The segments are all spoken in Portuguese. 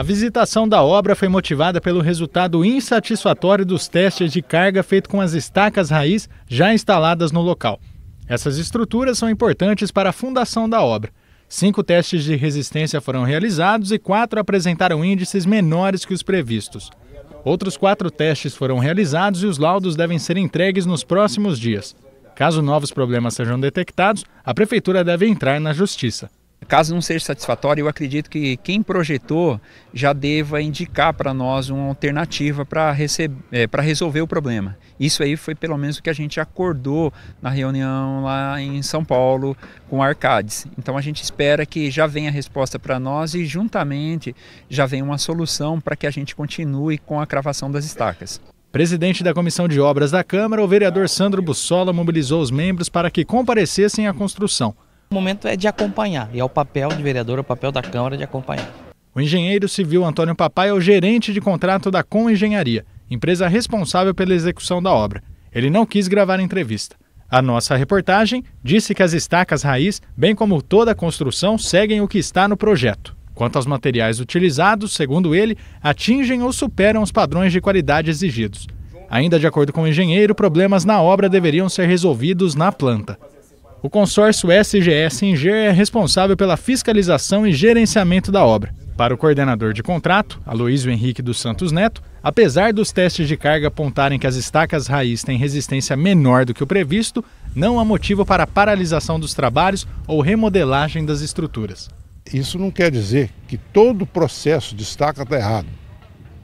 A visitação da obra foi motivada pelo resultado insatisfatório dos testes de carga feito com as estacas raiz já instaladas no local. Essas estruturas são importantes para a fundação da obra. Cinco testes de resistência foram realizados e quatro apresentaram índices menores que os previstos. Outros quatro testes foram realizados e os laudos devem ser entregues nos próximos dias. Caso novos problemas sejam detectados, a Prefeitura deve entrar na Justiça. Caso não seja satisfatório, eu acredito que quem projetou já deva indicar para nós uma alternativa para é, resolver o problema. Isso aí foi pelo menos o que a gente acordou na reunião lá em São Paulo com a Arcades. Então a gente espera que já venha a resposta para nós e juntamente já venha uma solução para que a gente continue com a cravação das estacas. Presidente da Comissão de Obras da Câmara, o vereador Sandro Bussola mobilizou os membros para que comparecessem à construção. O momento é de acompanhar, e é o papel de vereador, é o papel da Câmara de acompanhar. O engenheiro civil Antônio Papai é o gerente de contrato da Com Engenharia, empresa responsável pela execução da obra. Ele não quis gravar a entrevista. A nossa reportagem disse que as estacas raiz, bem como toda a construção, seguem o que está no projeto. Quanto aos materiais utilizados, segundo ele, atingem ou superam os padrões de qualidade exigidos. Ainda de acordo com o engenheiro, problemas na obra deveriam ser resolvidos na planta. O consórcio SGS Inger é responsável pela fiscalização e gerenciamento da obra. Para o coordenador de contrato, Aloísio Henrique dos Santos Neto, apesar dos testes de carga apontarem que as estacas raiz têm resistência menor do que o previsto, não há motivo para paralisação dos trabalhos ou remodelagem das estruturas. Isso não quer dizer que todo o processo de estaca está errado.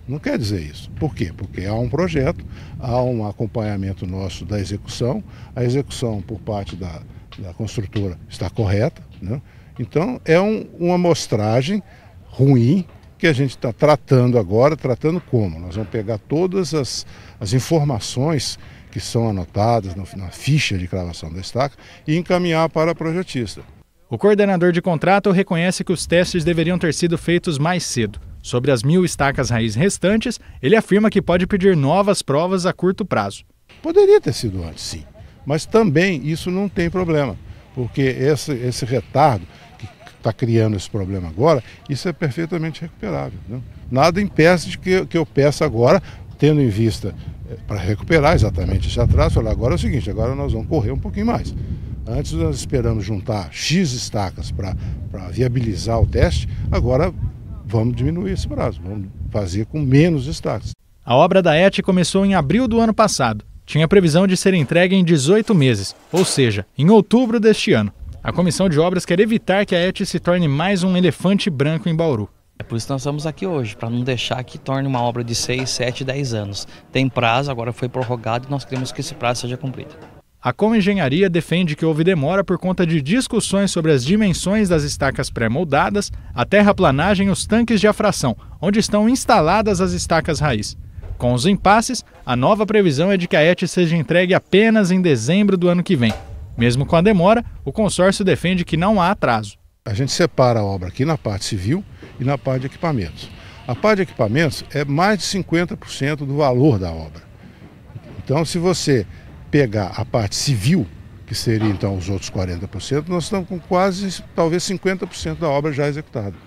Não quer dizer isso. Por quê? Porque há um projeto, há um acompanhamento nosso da execução, a execução por parte da, da construtora está correta. Né? Então, é um, uma amostragem ruim que a gente está tratando agora, tratando como? Nós vamos pegar todas as, as informações que são anotadas no, na ficha de cravação da estaca e encaminhar para a projetista. O coordenador de contrato reconhece que os testes deveriam ter sido feitos mais cedo. Sobre as mil estacas raiz restantes, ele afirma que pode pedir novas provas a curto prazo. Poderia ter sido antes, sim. Mas também isso não tem problema, porque esse, esse retardo que está criando esse problema agora, isso é perfeitamente recuperável. Né? Nada impeça de que, que eu peça agora, tendo em vista eh, para recuperar exatamente esse atraso, falar agora é o seguinte, agora nós vamos correr um pouquinho mais. Antes nós esperamos juntar X estacas para viabilizar o teste, agora vamos diminuir esse prazo, vamos fazer com menos estacas. A obra da ET começou em abril do ano passado tinha previsão de ser entregue em 18 meses, ou seja, em outubro deste ano. A Comissão de Obras quer evitar que a ET se torne mais um elefante branco em Bauru. É por isso que nós estamos aqui hoje, para não deixar que torne uma obra de 6, 7, 10 anos. Tem prazo, agora foi prorrogado e nós queremos que esse prazo seja cumprido. A Comengenharia defende que houve demora por conta de discussões sobre as dimensões das estacas pré-moldadas, a terraplanagem e os tanques de afração, onde estão instaladas as estacas raiz. Com os impasses, a nova previsão é de que a ET seja entregue apenas em dezembro do ano que vem. Mesmo com a demora, o consórcio defende que não há atraso. A gente separa a obra aqui na parte civil e na parte de equipamentos. A parte de equipamentos é mais de 50% do valor da obra. Então, se você pegar a parte civil, que seria então os outros 40%, nós estamos com quase, talvez 50% da obra já executada.